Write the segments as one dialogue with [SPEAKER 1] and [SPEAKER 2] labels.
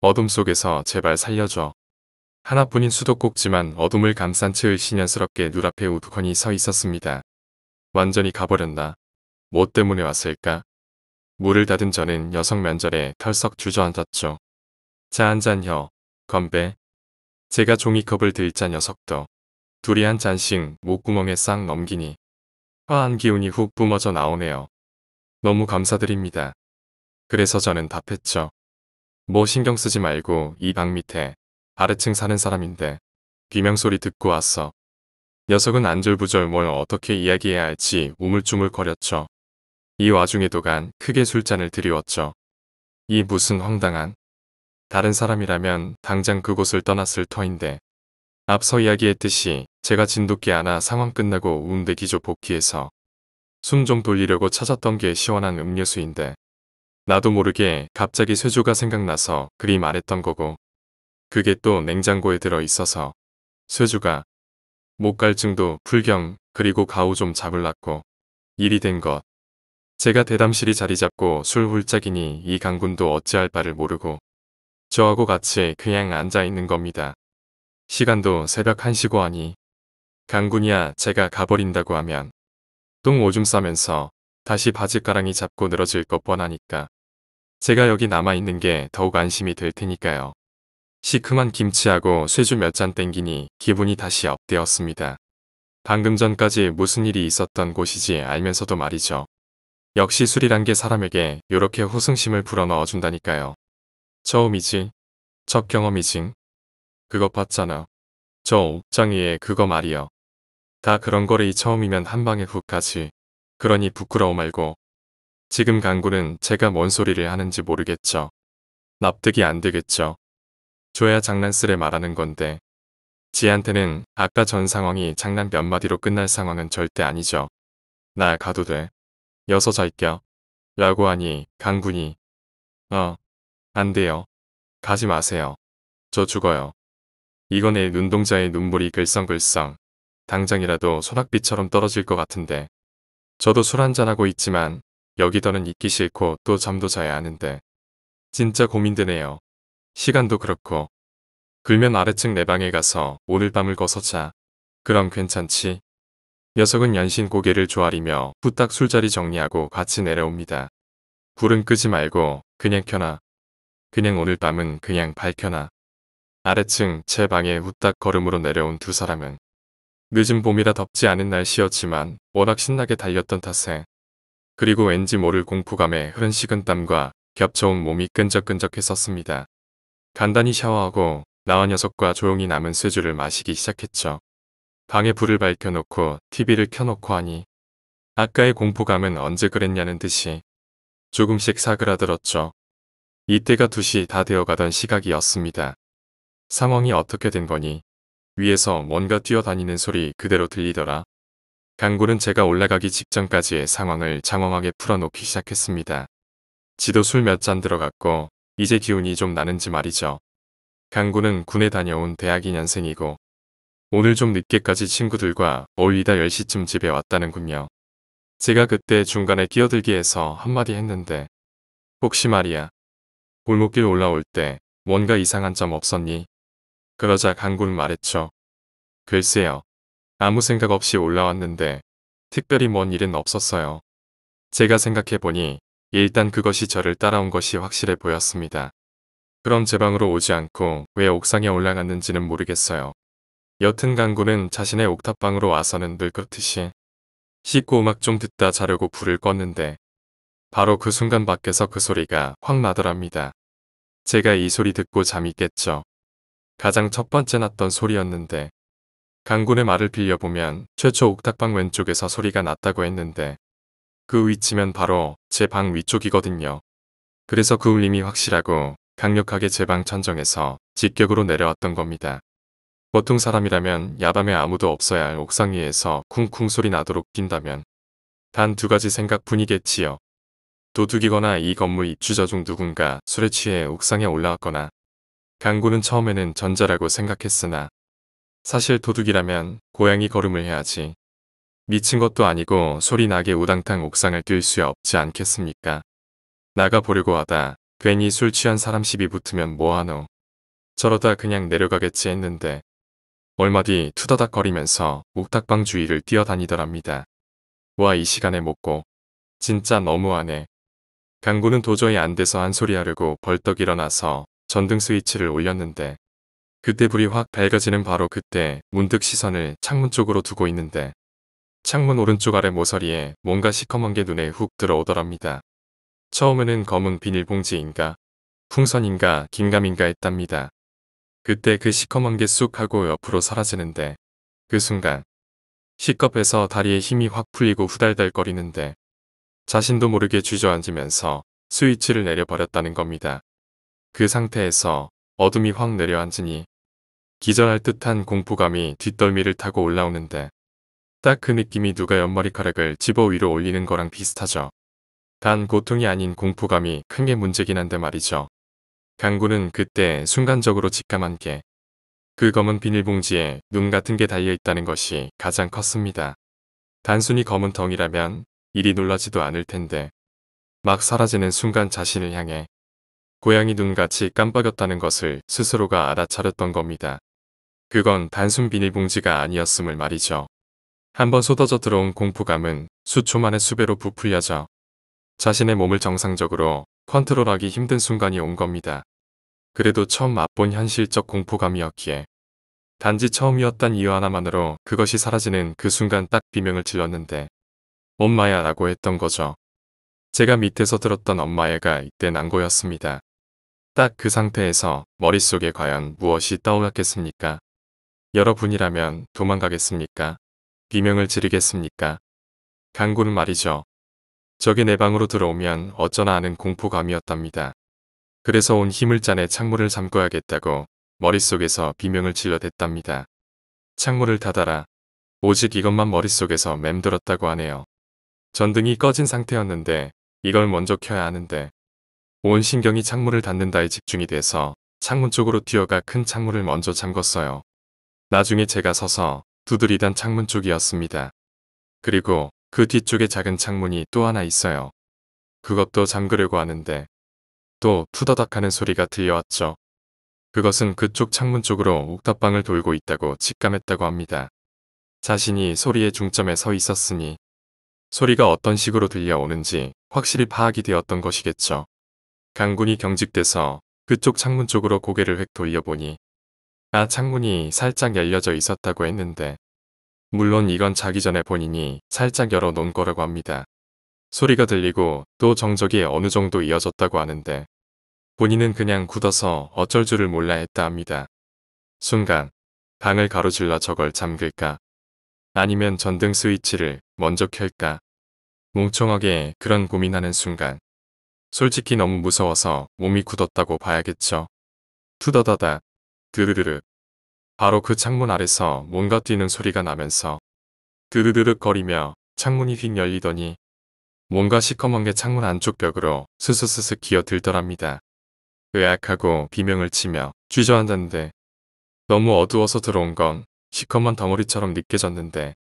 [SPEAKER 1] 어둠 속에서 제발 살려줘. 하나뿐인 수도꼭지만 어둠을 감싼 채 의신연스럽게 눈앞에 우두커니 서 있었습니다. 완전히 가버렸나? 뭐 때문에 왔을까? 물을 닫은 저는 여성 면전에 털썩 주저앉았죠. 자 한 잔 혀, 건배. 제가 종이컵을 들자 녀석도 둘이 한 잔씩 목구멍에 싹 넘기니 화한 기운이 훅 뿜어져 나오네요. 너무 감사드립니다. 그래서 저는 답했죠. 뭐 신경 쓰지 말고 이 방 밑에 아래층 사는 사람인데 비명소리 듣고 왔어. 녀석은 안절부절 뭘 어떻게 이야기해야 할지 우물쭈물 거렸죠. 이 와중에도 간 크게 술잔을 들이웠죠. 이 무슨 황당한 다른 사람이라면 당장 그곳을 떠났을 터인데 앞서 이야기했듯이 제가 진돗개 하나 상황 끝나고 운대기조 복귀해서 숨 좀 돌리려고 찾았던 게 시원한 음료수인데 나도 모르게 갑자기 쇠조가 생각나서 그리 말했던 거고 그게 또 냉장고에 들어 있어서 쇠조가 목갈증도 불경 그리고 가오 좀 잡을랐고 일이 된 것. 제가 대담실이 자리 잡고 술 훌짝이니 이 강군도 어찌할 바를 모르고 저하고 같이 그냥 앉아 있는 겁니다. 시간도 새벽 1시고 하니 강군이야 제가 가버린다고 하면 똥 오줌 싸면서 다시 바지가랑이 잡고 늘어질 것 뻔하니까 제가 여기 남아있는 게 더욱 안심이 될 테니까요. 시큼한 김치하고 쇠주 몇 잔 땡기니 기분이 다시 업되었습니다. 방금 전까지 무슨 일이 있었던 곳이지 알면서도 말이죠. 역시 술이란 게 사람에게 요렇게 호승심을 불어넣어준다니까요. 처음이지. 첫경험이지 그거 봤잖아. 저 옥장이의 그거 말이여. 다 그런 거래 이 처음이면 한 방에 훅 가지. 그러니 부끄러워 말고 지금 강구는 제가 뭔 소리를 하는지 모르겠죠. 납득이 안 되겠죠. 줘야 장난스레 말하는 건데 지한테는 아까 전 상황이 장난 몇 마디로 끝날 상황은 절대 아니죠. 나 가도 돼. 여서 잘껴 라고 하니 강군이 어, 안 돼요. 가지 마세요. 저 죽어요. 이건 내 눈동자의 눈물이 글썽글썽. 당장이라도 소낙비처럼 떨어질 것 같은데. 저도 술 한잔하고 있지만 여기더는 있기 싫고 또 잠도 자야 하는데 진짜 고민되네요. 시간도 그렇고 불면 아래층 내 방에 가서 오늘 밤을 거서 자. 그럼 괜찮지? 녀석은 연신 고개를 조아리며 후딱 술자리 정리하고 같이 내려옵니다. 불은 끄지 말고 그냥 켜놔. 그냥 오늘 밤은 그냥 밝혀놔. 아래층 제 방에 후딱 걸음으로 내려온 두 사람은 늦은 봄이라 덥지 않은 날씨였지만 워낙 신나게 달렸던 탓에 그리고 왠지 모를 공포감에 흐른 식은 땀과 겹쳐온 몸이 끈적끈적했었습니다. 간단히 샤워하고 나와 녀석과 조용히 남은 쇠주를 마시기 시작했죠. 방에 불을 밝혀놓고 TV를 켜놓고 하니 아까의 공포감은 언제 그랬냐는 듯이 조금씩 사그라들었죠. 이때가 2시 다 되어가던 시각이었습니다. 상황이 어떻게 된 거니? 위에서 뭔가 뛰어다니는 소리 그대로 들리더라. 강골은 제가 올라가기 직전까지의 상황을 장황하게 풀어놓기 시작했습니다. 지도 술 몇 잔 들어갔고 이제 기운이 좀 나는지 말이죠. 강구는 군에 다녀온 대학 2년생이고 오늘 좀 늦게까지 친구들과 어울리다 10시쯤 집에 왔다는군요. 제가 그때 중간에 끼어들기 해서 한마디 했는데 혹시 말이야 골목길 올라올 때 뭔가 이상한 점 없었니? 그러자 강구는 말했죠. 글쎄요. 아무 생각 없이 올라왔는데 특별히 뭔 일은 없었어요. 제가 생각해보니 일단 그것이 저를 따라온 것이 확실해 보였습니다. 그럼 제 방으로 오지 않고 왜 옥상에 올라갔는지는 모르겠어요. 여튼 강구는 자신의 옥탑방으로 와서는 늘 그렇듯이 씻고 음악 좀 듣다 자려고 불을 껐는데 바로 그 순간 밖에서 그 소리가 확 나더랍니다. 제가 이 소리 듣고 잠이 깼죠. 가장 첫 번째 났던 소리였는데 강군의 말을 빌려보면 최초 옥탑방 왼쪽에서 소리가 났다고 했는데 그 위치면 바로 제 방 위쪽이거든요. 그래서 그 울림이 확실하고 강력하게 제 방 천정에서 직격으로 내려왔던 겁니다. 보통 사람이라면 야밤에 아무도 없어야 할 옥상 위에서 쿵쿵 소리 나도록 뛴다면 단 두 가지 생각뿐이겠지요. 도둑이거나 이 건물 입주자 중 누군가 술에 취해 옥상에 올라왔거나 강구는 처음에는 전자라고 생각했으나 사실 도둑이라면 고양이 걸음을 해야지. 미친 것도 아니고 소리나게 우당탕 옥상을 뛸수야 없지 않겠습니까? 나가보려고 하다 괜히 술 취한 사람 시비 붙으면 뭐하노. 저러다 그냥 내려가겠지 했는데 얼마 뒤 투다닥 거리면서 옥탑방 주위를 뛰어다니더랍니다. 와 이 시간에 먹고 진짜 너무하네. 강구는 도저히 안 돼서 한 소리 하려고 벌떡 일어나서 전등 스위치를 올렸는데 그때 불이 확 밝아지는 바로 그때 문득 시선을 창문 쪽으로 두고 있는데 창문 오른쪽 아래 모서리에 뭔가 시커먼 게 눈에 훅 들어오더랍니다. 처음에는 검은 비닐봉지인가 풍선인가 긴가민가 했답니다. 그때 그 시커먼 게 쑥 하고 옆으로 사라지는데 그 순간 시겁해서 다리에 힘이 확 풀리고 후달달거리는데 자신도 모르게 주저앉으면서 스위치를 내려버렸다는 겁니다. 그 상태에서 어둠이 확 내려앉으니 기절할 듯한 공포감이 뒷덜미를 타고 올라오는데 딱 그 느낌이 누가 옆머리카락을 집어 위로 올리는 거랑 비슷하죠. 단 고통이 아닌 공포감이 큰 게 문제긴 한데 말이죠. 강구는 그때 순간적으로 직감한 게 그 검은 비닐봉지에 눈 같은 게 달려있다는 것이 가장 컸습니다. 단순히 검은 덩이라면 일이 놀라지도 않을 텐데 막 사라지는 순간 자신을 향해 고양이 눈같이 깜빡였다는 것을 스스로가 알아차렸던 겁니다. 그건 단순 비닐봉지가 아니었음을 말이죠. 한번 쏟아져 들어온 공포감은 수초 만에 수배로 부풀려져 자신의 몸을 정상적으로 컨트롤하기 힘든 순간이 온 겁니다. 그래도 처음 맛본 현실적 공포감이었기에 단지 처음이었단 이유 하나만으로 그것이 사라지는 그 순간 딱 비명을 질렀는데 엄마야 라고 했던 거죠. 제가 밑에서 들었던 엄마애가 이때 난 거였습니다. 딱그 상태에서 머릿속에 과연 무엇이 떠올랐겠습니까? 여러분이라면 도망가겠습니까? 비명을 지르겠습니까? 강구는 말이죠. 적이 내 방으로 들어오면 어쩌나 하는 공포감이었답니다. 그래서 온 힘을 짜내 창문을 잠궈야겠다고 머릿속에서 비명을 질러댔답니다. 창문을 닫아라. 오직 이것만 머릿속에서 맴돌았다고 하네요. 전등이 꺼진 상태였는데 이걸 먼저 켜야 하는데 온 신경이 창문을 닫는다에 집중이 돼서 창문 쪽으로 뛰어가 큰 창문을 먼저 잠궜어요. 나중에 제가 서서 두드리던 창문 쪽이었습니다. 그리고 그 뒤쪽에 작은 창문이 또 하나 있어요. 그것도 잠그려고 하는데 또 투다닥 하는 소리가 들려왔죠. 그것은 그쪽 창문 쪽으로 옥탑방을 돌고 있다고 직감했다고 합니다. 자신이 소리의 중점에 서 있었으니 소리가 어떤 식으로 들려오는지 확실히 파악이 되었던 것이겠죠. 강군이 경직돼서 그쪽 창문 쪽으로 고개를 획 돌려보니 아 창문이 살짝 열려져 있었다고 했는데 물론 이건 자기 전에 본인이 살짝 열어놓은 거라고 합니다. 소리가 들리고 또 정적이 어느 정도 이어졌다고 하는데 본인은 그냥 굳어서 어쩔 줄을 몰라 했다 합니다. 순간 방을 가로질러 저걸 잠글까 아니면 전등 스위치를 먼저 켤까 멍청하게 그런 고민하는 순간 솔직히 너무 무서워서 몸이 굳었다고 봐야겠죠. 투더다다. 드르르르. 바로 그 창문 아래서 뭔가 뛰는 소리가 나면서 드르르륵 거리며 창문이 휙 열리더니 뭔가 시커먼 게 창문 안쪽 벽으로 스스스스 기어들더랍니다. 의악하고 비명을 치며 쥐저한았는데 너무 어두워서 들어온 건 시커먼 덩어리처럼 느껴졌는데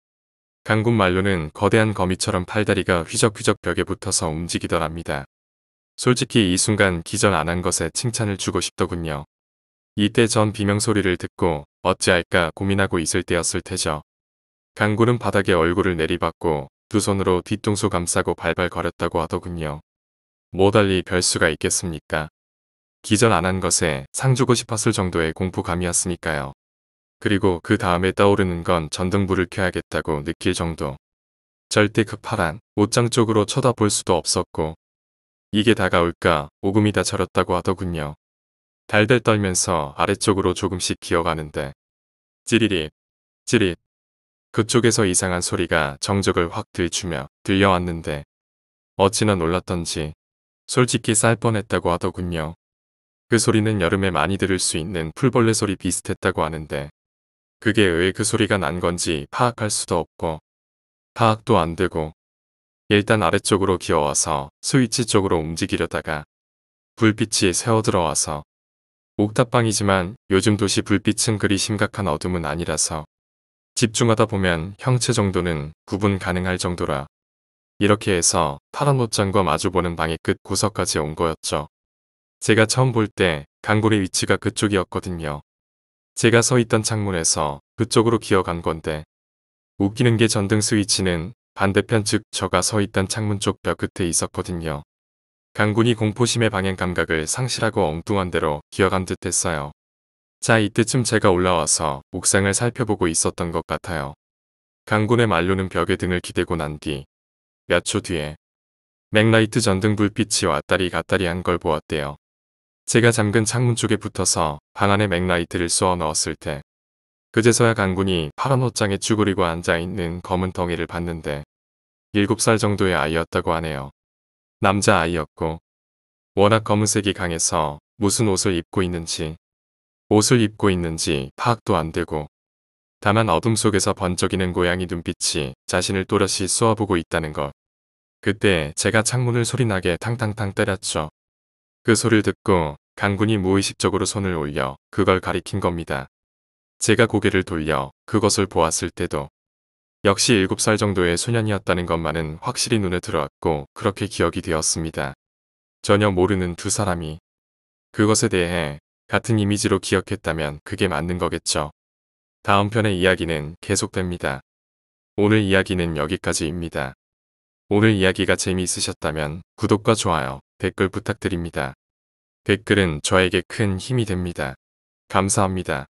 [SPEAKER 1] 강군 말로는 거대한 거미처럼 팔다리가 휘적휘적 벽에 붙어서 움직이더랍니다. 솔직히 이 순간 기절 안 한 것에 칭찬을 주고 싶더군요. 이때 전 비명소리를 듣고 어찌할까 고민하고 있을 때였을 테죠. 강구는 바닥에 얼굴을 내리박고 두 손으로 뒤통수 감싸고 발발거렸다고 하더군요. 뭐 달리 별수가 있겠습니까? 기절 안 한 것에 상 주고 싶었을 정도의 공포감이었으니까요. 그리고 그 다음에 떠오르는 건 전등불을 켜야겠다고 느낄 정도. 절대 급파란 옷장 쪽으로 쳐다볼 수도 없었고 이게 다가올까 오금이 다 절었다고 하더군요. 달달 떨면서 아래쪽으로 조금씩 기어가는데 찌릿 찌릿 그쪽에서 이상한 소리가 정적을 확 들추며 들려왔는데 어찌나 놀랐던지 솔직히 쌀 뻔했다고 하더군요. 그 소리는 여름에 많이 들을 수 있는 풀벌레 소리 비슷했다고 하는데 그게 왜 그 소리가 난 건지 파악할 수도 없고 파악도 안 되고 일단 아래쪽으로 기어와서 스위치 쪽으로 움직이려다가 불빛이 새어들어와서 옥탑방이지만 요즘 도시 불빛은 그리 심각한 어둠은 아니라서 집중하다 보면 형체 정도는 구분 가능할 정도라 이렇게 해서 파란 옷장과 마주보는 방의 끝 구석까지 온 거였죠. 제가 처음 볼 때 강골의 위치가 그쪽이었거든요. 제가 서 있던 창문에서 그쪽으로 기어간 건데 웃기는 게 전등 스위치는 반대편 즉 저가 서 있던 창문 쪽 벽 끝에 있었거든요. 강군이 공포심의 방향 감각을 상실하고 엉뚱한 대로 기어간 듯 했어요. 자 이때쯤 제가 올라와서 옥상을 살펴보고 있었던 것 같아요. 강군의 말로는 벽에 등을 기대고 난 뒤 몇 초 뒤에 맥라이트 전등 불빛이 왔다리 갔다리 한 걸 보았대요. 제가 잠근 창문 쪽에 붙어서 방 안에 맥라이트를 쏘아 넣었을 때 그제서야 강군이 파란 옷장에 쭈그리고 앉아있는 검은 덩이를 봤는데 7살 정도의 아이였다고 하네요. 남자아이였고 워낙 검은색이 강해서 무슨 옷을 입고 있는지 옷을 입고 있는지 파악도 안되고 다만 어둠 속에서 번쩍이는 고양이 눈빛이 자신을 또렷이 쏘아보고 있다는 것. 그때 제가 창문을 소리나게 탕탕탕 때렸죠. 그 소리를 듣고 강군이 무의식적으로 손을 올려 그걸 가리킨 겁니다. 제가 고개를 돌려 그것을 보았을 때도 역시 7살 정도의 소년이었다는 것만은 확실히 눈에 들어왔고 그렇게 기억이 되었습니다. 전혀 모르는 두 사람이 그것에 대해 같은 이미지로 기억했다면 그게 맞는 거겠죠. 다음 편의 이야기는 계속됩니다. 오늘 이야기는 여기까지입니다. 오늘 이야기가 재미있으셨다면 구독과 좋아요, 댓글 부탁드립니다. 댓글은 저에게 큰 힘이 됩니다. 감사합니다.